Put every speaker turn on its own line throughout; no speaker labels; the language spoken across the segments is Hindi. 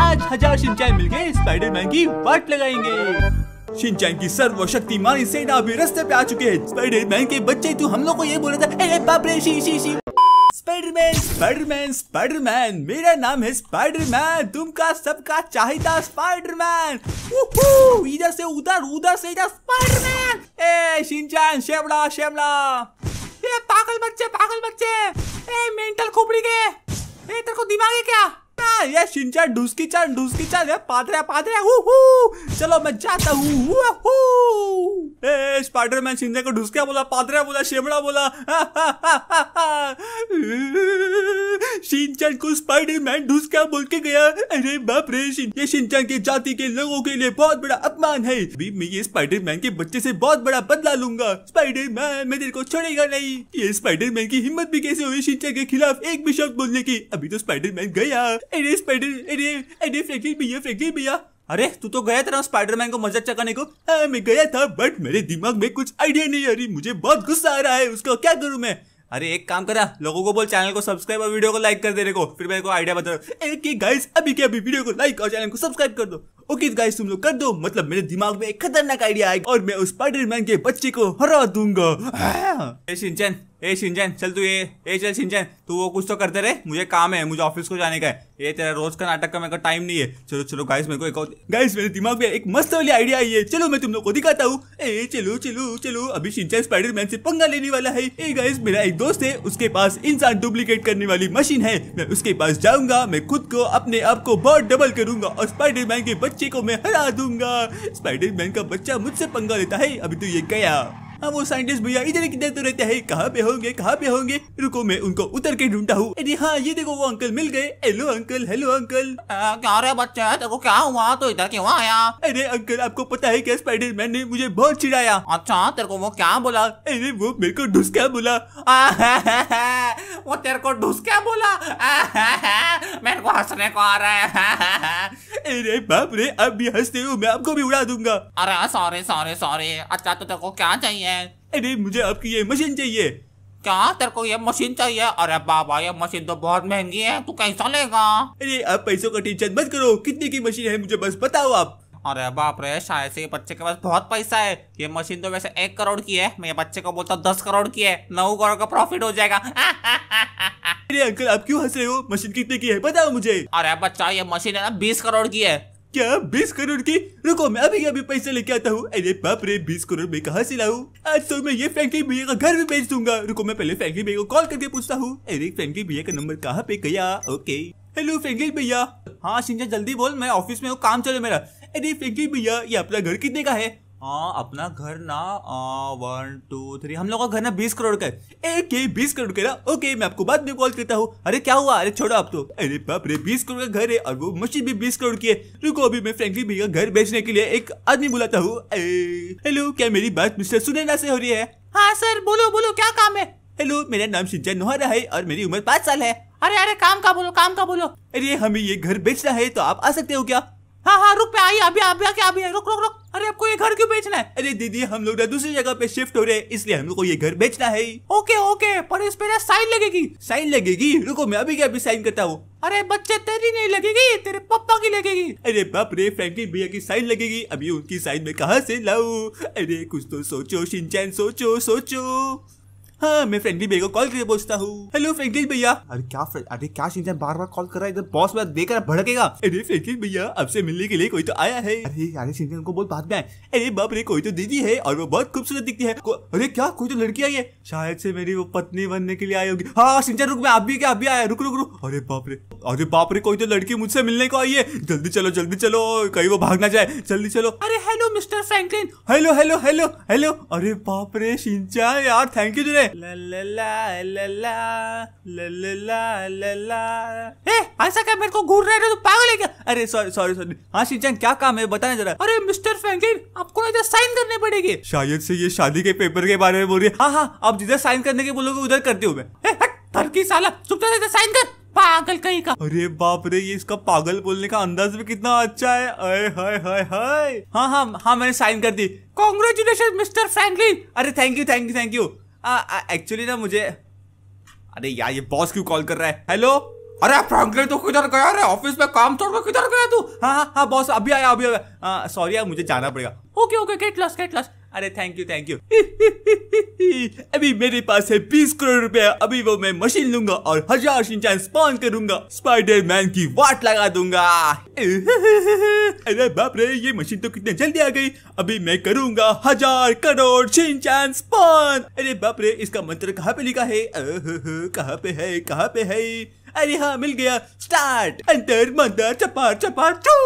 आज हजार सिंचाई मिल गए स्पाइडरमैन की वाट लगाएंगे सिंचाई की सर्व शक्तिमान सेना भी रस्ते पे आ चुके हैं स्पाइडरमैन के बच्चे तू हम लोग को ये बोला था ए स्पाइडरमैन स्पाइडरमैन स्पाइडरमैन मेरा नाम है स्पाइडरमैन तुमका सबका चाहिदा स्पाइडरमैन इधर से उधर उधर से इधर स्पाइडरमैन ए शिनचैन शेवड़ा शेवड़ा ए पागल बच्चे पागल बच्चे ए मेंटल खोपड़ी के ए तेरे को दिमाग है क्या या शिनचान डूसकी चान डूसकी पादरा पादरा हु चलो मैं जाता हूँ स्पाइडरमैन सिंधे को ढुसका बोला पादरा बोला शेमड़ा बोला सिंचन को स्पाइडरमैन ढुसका बोल के गया अरे बाप रे ये सिंचन के जाति के लोगों के लिए बहुत बड़ा अपमान है अभी मैं ये स्पाइडरमैन के बच्चे से बहुत बड़ा बदला लूंगा स्पाइडरमैन मैं तेरे को छोड़ेगा नहीं ये स्पाइडरमैन की हिम्मत भी कैसे हुई सिंचन के खिलाफ एक भी शब्द बोलने की अभी तो स्पाइडरमैन गया अरे स्पाइडर अरे अरे फ्रेंकलिन भैया फ्रेंकलिन भैया अरे तू तो गया था ना स्पाइडरमैन को मजाक चकाने को हाँ मैं गया था बट मेरे दिमाग में कुछ आइडिया नहीं आ रही मुझे बहुत गुस्सा आ रहा है उसका क्या करूं मैं अरे एक काम करा लोगों को बोल चैनल को सब्सक्राइब और वीडियो को लाइक कर दे रहे को फिर मेरे को आइडिया बता एक ही गाइस अभी के अभी वीडियो को लाइक और चैनल को सब्सक्राइब कर दो ओके गाइस तुम लोग कर दो मतलब मेरे दिमाग में एक खतरनाक आइडिया आएगा और मैं उस स्पाइडरमैन के बच्चे को हरा दूंगा हाँ। ए सिंजन चल तू ये ए चल सिंजन तू वो कुछ तो करते रहे मुझे काम है मुझे ऑफिस को जाने का है ये तेरा रोज का नाटक का मेरे को टाइम नहीं है चलो चलो गाइस मेरे को एक गाइस मेरे दिमाग में एक मस्त वाली आइडिया आई है चलो मैं तुम लोग को दिखाता हूँ ए चलो चलो चलो अभी सिंचन मैन से पंगा लेने वाला है ए गाइस मेरा एक दोस्त है उसके पास इंसान डुप्लीकेट करने वाली मशीन है मैं उसके पास जाऊंगा मैं खुद को अपने आप को बहुत डबल करूंगा और स्पाइडर मैन के बच्चे को मैं हरा दूंगा स्पाइडर मैन का बच्चा मुझसे पंगा लेता है अभी तो ये गया हाँ वो साइंटिस्ट भैया इधर किधर तो रहते हैं कहाँ पे होंगे कहाँ पे होंगे रुको मैं उनको उतर के ढूंढा हूँ अरे हाँ ये देखो वो अंकल मिल गए हेलो अंकल हेलो अंकल क्या रहे बच्चा देखो क्या हुआ तो इधर क्यों आया अरे अंकल आपको पता है क्या स्पाइडर मैन ने मुझे बहुत चिड़ाया अच्छा तेरे को वो क्या बोला अरे वो मेरे को ढुस क्या बोला वो तेरे को ढुस क्या बोला मेरे को हंसने को आ रहा है अरे बाप रे अब भी हंसते हो मैं आपको भी उड़ा दूंगा अरे सॉरी सॉरी सॉरी अच्छा तो तेरे को क्या चाहिए हैं अरे मुझे आपकी ये मशीन चाहिए क्या तेरे को ये मशीन चाहिए अरे बाबा ये मशीन तो बहुत महंगी है तू कैसा लेगा अरे आप पैसों का टेंशन मत करो कितने की मशीन है मुझे बस बताओ आप अरे बाप रे शायद से ये बच्चे के पास बहुत पैसा है ये मशीन तो वैसे एक करोड़ की है मैं बच्चे को बोलता हूँ दस करोड़ की है नौ करोड़ का प्रॉफिट हो जाएगा अरे अंकल आप क्यों हंस रहे हो मशीन कितने की है बताओ मुझे अरे बच्चा ये मशीन है ना बीस करोड़ की है क्या बीस करोड़ की रुको मैं अभी अभी पैसे लेके आता हूँ अरे बाप रे बीस करोड़ में कहा से लाऊ आज तो मैं ये फ्रेंकलिन भैया का घर भी भेज दूंगा रुको मैं पहले फ्रेंकलिन भैया को कॉल करके पूछता हूँ अरे फैंकी भैया का नंबर कहाँ पे गया ओके हेलो फ्रेंकलिन भैया हाँ सिंजा जल्दी बोल मैं ऑफिस में हूँ काम चले मेरा अरे फैंकी भैया ये अपना घर कितने का है हाँ अपना घर ना आ, वन टू थ्री हम लोग का घर ना बीस करोड़ का है एक बीस करोड़ का ना ओके मैं आपको बाद में कॉल करता हूँ अरे क्या हुआ अरे छोड़ो आप तो अरे बाप रे बीस करोड़ का घर है और वो मस्जिद भी बीस करोड़ की है रुको अभी मैं फ्रेंकली भैया घर बेचने के लिए एक आदमी बुलाता हूँ हेलो क्या मेरी बात मिस्टर सुनैना से हो रही है हाँ सर बोलो बोलो क्या काम है हेलो मेरा नाम सिज्जा नोहरा है और मेरी उम्र पाँच साल है अरे अरे काम का बोलो काम का बोलो अरे हमें ये घर बेचना है तो आप आ सकते हो क्या हाँ हाँ रुक पे आइए अभी अभी आके अभी रुक रुक रुक अरे आपको ये घर क्यों बेचना है अरे दीदी हम लोग ना दूसरी जगह पे शिफ्ट हो रहे हैं इसलिए हम लोग को ये घर बेचना है ओके ओके पर इस पे ना साइन लगेगी साइन लगेगी रुको मैं अभी क्या अभी साइन करता हूँ अरे बच्चे तेरी नहीं लगेगी तेरे पापा की लगेगी अरे बाप रे फ्रैंकलिन भैया की साइन लगेगी अभी उनकी साइन में कहा से लाऊ अरे कुछ तो सोचो सिंचैन सोचो सोचो हाँ मैं फ्रेंकलिन भैया को कॉल करके पूछता हूँ हेलो फ्रेंकलिन भैया अरे क्या अरे क्या है बार बार कॉल कर रहा है इधर बॉस मैं देख रहा भड़केगा अरे फ्रेंकलिन भैया आपसे मिलने के लिए कोई तो आया है अरे अरे शिंचन को बहुत बात में आए अरे बाप रे कोई तो दीदी है और वो बहुत खूबसूरत दिखती है अरे क्या कोई तो लड़की आई है शायद से मेरी वो पत्नी बनने के लिए आई होगी हाँ सिंचन रुक मैं आप भी क्या आप भी आया रुक रुक रुक अरे बाप रे अरे बाप रे कोई तो लड़की मुझसे मिलने को आई है जल्दी चलो जल्दी चलो कहीं वो भागना जाए जल्दी चलो अरे hello mister Franklin hello hello hello hello अरे बाप रे सिंचा यार थैंक यू तुझे ऐसा क्या मेरे को घूर रहे तो पागल है क्या अरे सॉरी सॉरी सॉरी हाँ शिनचैन क्या काम है बताएं जरा अरे मिस्टर फ्रैंकलिन आपको ना इधर साइन करने पड़ेगी शायद से ये शादी के पेपर के बारे में बोल रही है हाँ हाँ आप जिधर साइन करने के बोलोगे उधर करती हूँ मैं धरकी साला चुपचाप इधर साइन कर पागल कहीं का अरे बाप रे ये इसका पागल बोलने का अंदाज भी कितना अच्छा है अरे हाय हाय हाय हाँ हाँ हाँ मैंने साइन कर दी कॉन्ग्रेचुलेशन मिस्टर फ्रैंकलिन अरे thank you thank you thank you actually ना मुझे अरे यार ये बॉस क्यों कॉल कर रहा है हेलो अरे फ्रैंकलिन तू तो किधर गया रे ऑफिस में काम छोड़ किधर गया तू हाँ हाँ हाँ बॉस अभी आया अभी आया सॉरी यार मुझे जाना पड़ेगा okay okay get lost get lost अरे थैंक यू थैंक यू अभी मेरे पास है बीस करोड़ रुपया अभी वो मैं मशीन लूंगा और हजार सिंचाई स्पॉन करूंगा स्पाइडर मैन की वाट लगा दूंगा अरे बाप रे ये मशीन तो कितने जल्दी आ गई अभी मैं करूंगा हजार करोड़ सिंचान स्पॉन अरे बाप रे इसका मंत्र कहाँ पे लिखा है कहाँ पे है कहाँ पे है अरे हाँ मिल गया स्टार्ट अंतर मंदर चपार चपार चू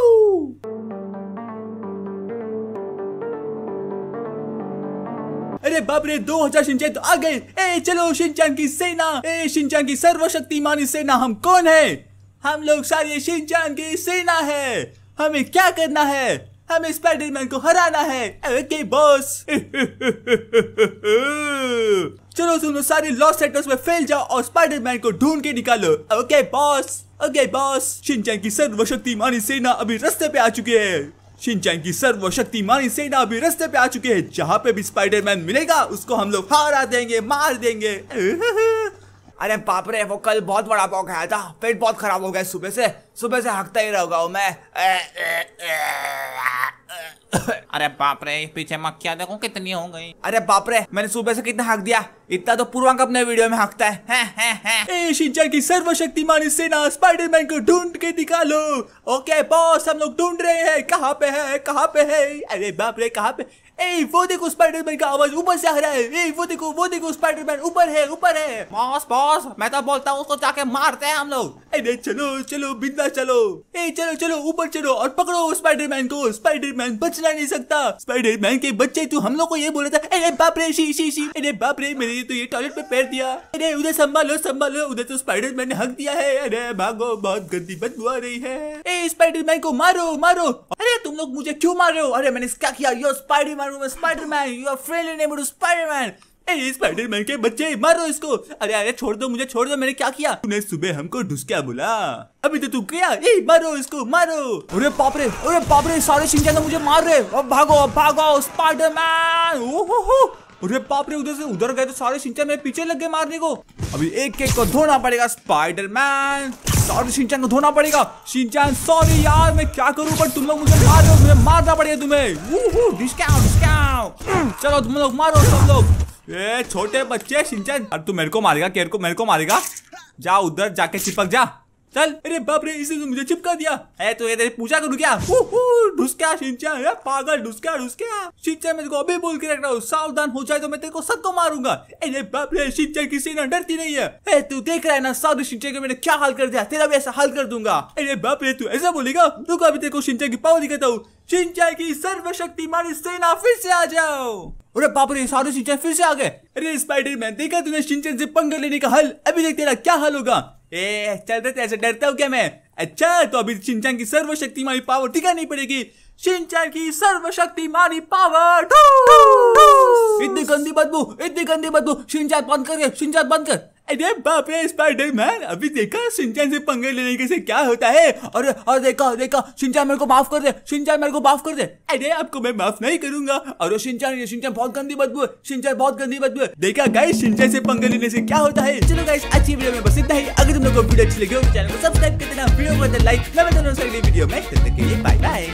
अरे बाप रे दो हजार शिंचन तो आ गए ए चलो सिंचन की सेना ए सिंचन की सर्वशक्तिमानी सेना हम कौन है हम लोग सारे सिंचन की सेना है हमें क्या करना है हमें स्पाइडरमैन को हराना है ओके बॉस चलो सुनो सारे लॉस सेटर्स में फैल जाओ और स्पाइडरमैन को ढूंढ के निकालो okay boss okay boss Shinchan की सर्वशक्तिमानी सेना अभी रास्ते पे आ चुकी है शिनचैन की मानी सेना अभी रस्ते पे आ चुके हैं जहाँ पे भी स्पाइडरमैन मिलेगा उसको हम लोग हरा देंगे मार देंगे अरे पापरे रे वो कल बहुत बड़ा पाव खाया था पेट बहुत खराब हो गया सुबह से सुबह से हकता ही रहूंगा मैं अरे बाप रे पीछे मक्खिया देखो कितनी हो गई अरे बाप रे मैंने सुबह से कितना हक दिया इतना तो पूर्वांग अपने वीडियो में हकता है, है, है, है। ए, शिंचन की सर्वशक्तिमान सेना स्पाइडरमैन को ढूंढ के दिखा लो ओके बॉस हम लोग ढूंढ रहे हैं कहाँ पे है कहाँ पे है अरे बाप रे कहाँ पे ए वो देखो स्पाइडरमैन का आवाज ऊपर से आ रहा है ए वो देखो वो देखो स्पाइडरमैन ऊपर है ऊपर है बॉस बॉस मैं तो बोलता हूँ उसको जाके मारते हैं हम लोग अरे चलो चलो बिंदा चलो ए चलो चलो ऊपर चलो और पकड़ो स्पाइडरमैन को स्पाइडरमैन बचना नहीं सकता स्पाइडरमैन के बच्चे तू तो हम लोग को ये बोला था अरे बाप रे शी शी शी अरे बाप रे मैंने तो ये टॉयलेट पे पैर दिया अरे उधर संभालो संभालो उधर तो स्पाइडरमैन ने हक दिया है अरे भागो बहुत गंदी बदबू आ रही है ए स्पाइडरमैन को मारो मारो अरे तुम लोग मुझे क्यों मार रहे हो अरे मैंने क्या किया yo Spiderman Spider Woman Spider Man you your friendly name Spider Man Spider Man के बच्चे मारो इसको अरे अरे छोड़ दो मुझे छोड़ दो मैंने क्या किया तूने सुबह हमको ढुसक्या बोला अभी तो तू क्या ए मारो इसको मारो अरे पापरे अरे पापरे सारे सिंह शिंजादा तो मुझे मार रहे अब भागो अब भागो स्पाइडरमैन ओहो अरे बाप रे उधर से उधर गए तो सारे सिंचा मेरे पीछे लग गए मारने को अभी एक एक को धोना पड़ेगा स्पाइडर मैन और शिनचैन को धोना पड़ेगा शिनचैन सॉरी यार मैं क्या करूं पर तुम लोग मुझे मार रहे हो मुझे मारना पड़ेगा तुम्हें डिस्काउंट डिस्काउंट चलो तुम लोग मारो सब लोग ए छोटे बच्चे शिनचैन अरे तू मेरे को मारेगा केर को मेरे को मारेगा जा उधर जाके चिपक जा चल अरे बाप रे इसे तो मुझे चिपका दिया है तो ये तेरी पूजा करूँ क्या ढुसका सिंचा है पागल ढुस क्या सिंचा मैं को अभी बोल के रख रहा हूँ सावधान हो जाए तो मैं तेरे को सबको मारूंगा अरे बाप रे सिंचा किसी ने डरती नहीं है ए, तू देख रहा है ना साधु सिंचा को मैंने क्या हाल कर दिया तेरा भी ऐसा हाल कर दूंगा अरे बाप रे तू ऐसा बोलेगा तू अभी तेरे को सिंचा की पावर दिखाता हूँ सिंचाई की मारी सेना फिर से आ जाओ अरे बाप रे सारे सिंचाई फिर से आ गए अरे स्पाइडर मैन देखा तूने सिंचाई से पंगा लेने का हल अभी देख तेरा क्या हाल होगा ए चल रहे ऐसे डरता हूँ क्या मैं अच्छा तो अभी चिंचांग की सर्वशक्ति मारी पावर दिखानी पड़ेगी शिनचान की सर्वशक्ति मारी पावर इतनी गंदी बदबू इतनी गंदी बदबू शिनचान बंद कर शिनचान बंद कर अरे बाप रे स्पाइडर मैन अभी देखा सिंचन से पंगे लेने के से क्या होता है और और देखा देखा सिंचन मेरे को माफ कर दे सिंचन मेरे को माफ कर दे अरे आपको मैं माफ नहीं करूंगा और सिंचन ये सिंचन बहुत गंदी बदबू है सिंचन बहुत गंदी बदबू है देखा गाइस सिंचन से पंगे लेने से क्या होता है चलो गाइस अच्छी वीडियो में बस इतना ही अगर तुम लोग को वीडियो अच्छी लगी हो चैनल तो को सब्सक्राइब कर देना वीडियो को लाइक मैं वीडियो में बाय बाय